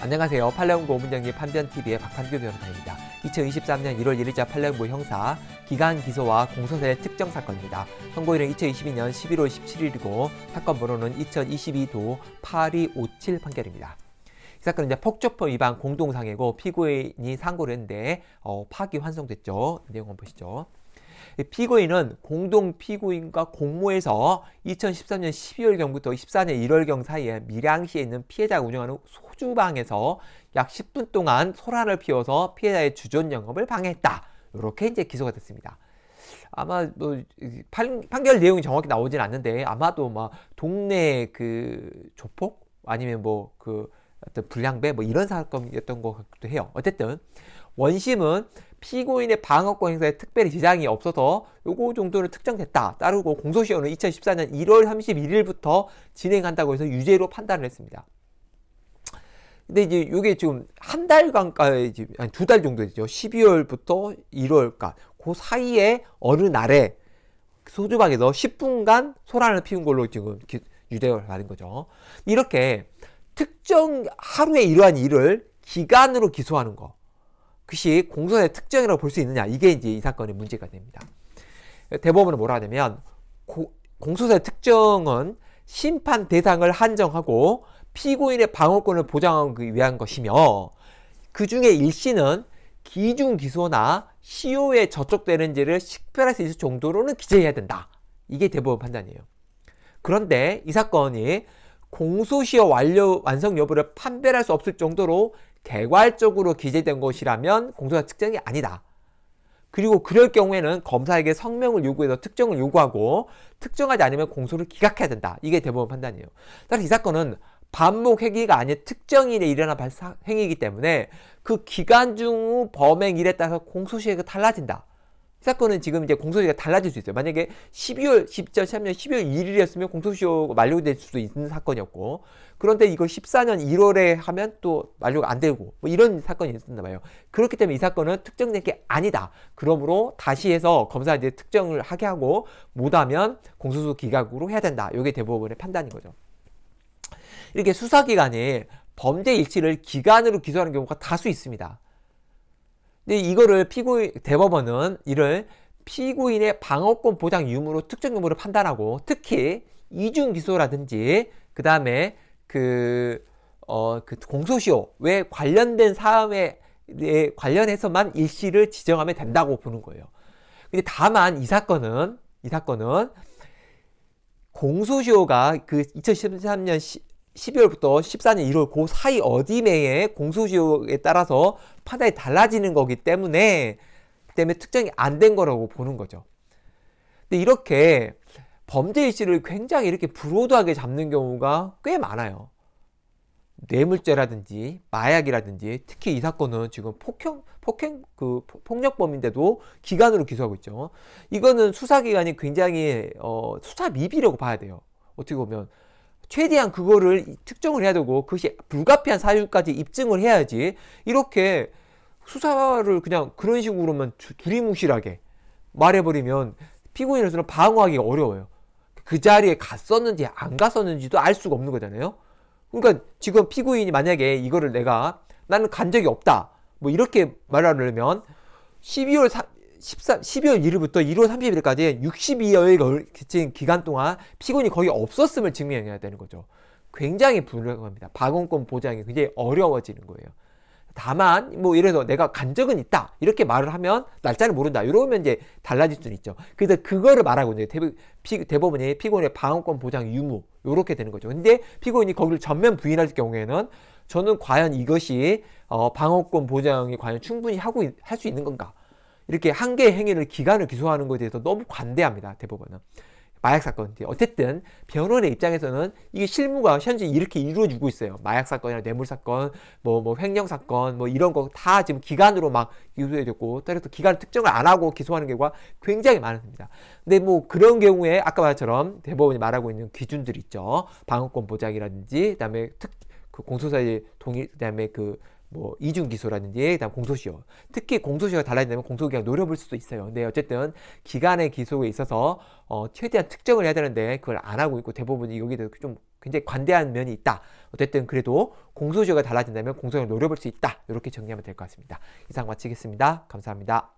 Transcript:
안녕하세요. 팔레온고 오문영리 판변TV의 박판규 변호사입니다. 2023년 1월 1일자 팔레온고 형사 기간 기소와 공소세 특정 사건입니다. 선고일은 2022년 11월 17일이고 사건 번호는 2022도 8257 판결입니다. 이 사건은 이제 폭조법 위반 공동상해고 피고인이 상고를 했는데 어, 파기 환송됐죠. 내용 한번 보시죠. 피고인은 공동 피고인과 공모해서 2013년 12월경부터 14년 1월경 사이에 밀양시에 있는 피해자가 운영하는 소주방에서 약 10분 동안 소란을 피워서 피해자의 주전 영업을 방해했다. 이렇게 이제 기소가 됐습니다. 아마 뭐 판, 결 내용이 정확히 나오진 않는데 아마도 막 동네 그 조폭 아니면 뭐그 어떤 불량배 뭐 이런 사건이었던 것 같기도 해요. 어쨌든 원심은 피고인의 방어권 행사에 특별히 지장이 없어서 요거 정도는 특정됐다. 따르고 공소시효는 2014년 1월 31일부터 진행한다고 해서 유죄로 판단을 했습니다. 근데 이제 요게 지금 한 달간까지 지금 아, 두달 정도 되죠. 12월부터 1월까지 그 사이에 어느 날에 소주방에서 10분간 소란을 피운 걸로 지금 유죄를 받은 거죠. 이렇게 특정 하루에 이러한 일을 기간으로 기소하는 거. 그것이 공소의 특정이라고볼 수 있느냐 이게 이제 이 사건의 문제가 됩니다. 대법원은 뭐라 하냐면 고, 공소의 특정은 심판 대상을 한정하고 피고인의 방어권을 보장하기 위한 것이며 그 중에 일시는 기중 기소나 시효에 저촉되는지를 식별할 수 있을 정도로는 기재해야 된다. 이게 대법원 판단이에요. 그런데 이 사건이 공소시효 완료, 완성 여부를 판별할 수 없을 정도로 개괄적으로 기재된 것이라면 공소사 특정이 아니다. 그리고 그럴 경우에는 검사에게 성명을 요구해서 특정을 요구하고 특정하지 않으면 공소를 기각해야 된다. 이게 대법원 판단이에요. 따라서 이 사건은 반복 행위가 아닌 특정일에 일어난 발사 행위이기 때문에 그 기간 중 범행일에 따라서 공소시효가 달라진다. 이 사건은 지금 이제 공소시가 달라질 수 있어요. 만약에 12월 2013년 12월 1일이었으면 공소시효가 만료될 수도 있는 사건이었고 그런데 이거 14년 1월에 하면 또 만료가 안 되고 뭐 이런 사건이 있었나 봐요. 그렇기 때문에 이 사건은 특정된 게 아니다. 그러므로 다시 해서 검사 이제 특정을 하게 하고 못하면 공소수 기각으로 해야 된다. 이게 대법원의 판단인 거죠. 이렇게 수사기관에 범죄 일치를 기간으로 기소하는 경우가 다수 있습니다. 근데 이거를 피고인 대법원은 이를 피고인의 방어권 보장 유무로 특정 유무로 판단하고 특히 이중 기소라든지 그다음에 그 어, 그공소시효왜 관련된 사항에 관련해서만 일시를 지정하면 된다고 보는 거예요. 근데 다만 이 사건은 이 사건은 공소시효가 그 2013년 시, 12월부터 14년 1월 그 사이 어디매에 공소시효에 따라서 판단이 달라지는 거기 때문에 그 때문에 특정이 안 된 거라고 보는 거죠. 근데 이렇게 범죄 일시를 굉장히 이렇게 불호도하게 잡는 경우가 꽤 많아요. 뇌물죄라든지 마약이라든지 특히 이 사건은 지금 폭행 폭행 그 폭력범인데도 기간으로 기소하고 있죠. 이거는 수사기간이 굉장히 어, 수사 미비라고 봐야 돼요. 어떻게 보면 최대한 그거를 특정을 해야 되고 그것이 불가피한 사유까지 입증을 해야지 이렇게 수사를 그냥 그런 식으로만 두리뭉실하게 말해버리면 피고인으로서는 방어하기가 어려워요. 그 자리에 갔었는지 안 갔었는지도 알 수가 없는 거잖아요. 그러니까 지금 피고인이 만약에 이거를 내가 나는 간 적이 없다. 뭐 이렇게 말하려면 12월 사, 13, 12월 1일부터 1월 30일까지 62여일 기간 동안 피곤이 거의 없었음을 증명해야 되는 거죠. 굉장히 불가합니다. 방언권 보장이 굉장히 어려워지는 거예요. 다만 뭐 이래서 내가 간 적은 있다 이렇게 말을 하면 날짜를 모른다 이러면 이제 달라질 수는 있죠 그래서 그거를 말하고 이제 대법원이 피고인의 방어권 보장 유무 이렇게 되는 거죠 근데 피고인이 거기를 전면 부인할 경우에는 저는 과연 이것이 어, 방어권 보장이 과연 충분히 하고 할 수 있는 건가 이렇게 한 개의 행위를 기간을 기소하는 것에 대해서 너무 관대합니다. 대법원은. 마약 사건. 어쨌든 변호인의 입장에서는 이게 실무가 현재 이렇게 이루어지고 있어요. 마약 사건이나 뇌물 사건, 뭐뭐 뭐 횡령 사건, 뭐 이런 거 다 지금 기간으로 막기소해줬고 따라서 기간 을 특정을 안 하고 기소하는 경우가 굉장히 많습니다. 근데 뭐 그런 경우에 아까 말처럼 대법원이 말하고 있는 기준들 있죠. 방어권 보장이라든지, 그다음에 특그 공소사의 동의, 그다음에 그뭐 이중 기소라든지 그다음 공소시효 특히 공소시효가 달라진다면 공소기간 노려볼 수도 있어요 근데 어쨌든 기간의 기소에 있어서 어, 최대한 특정을 해야 되는데 그걸 안 하고 있고 대부분 이 여기도 대좀 굉장히 관대한 면이 있다 어쨌든 그래도 공소시효가 달라진다면 공소시효 노려볼 수 있다 이렇게 정리하면 될 것 같습니다 이상 마치겠습니다 감사합니다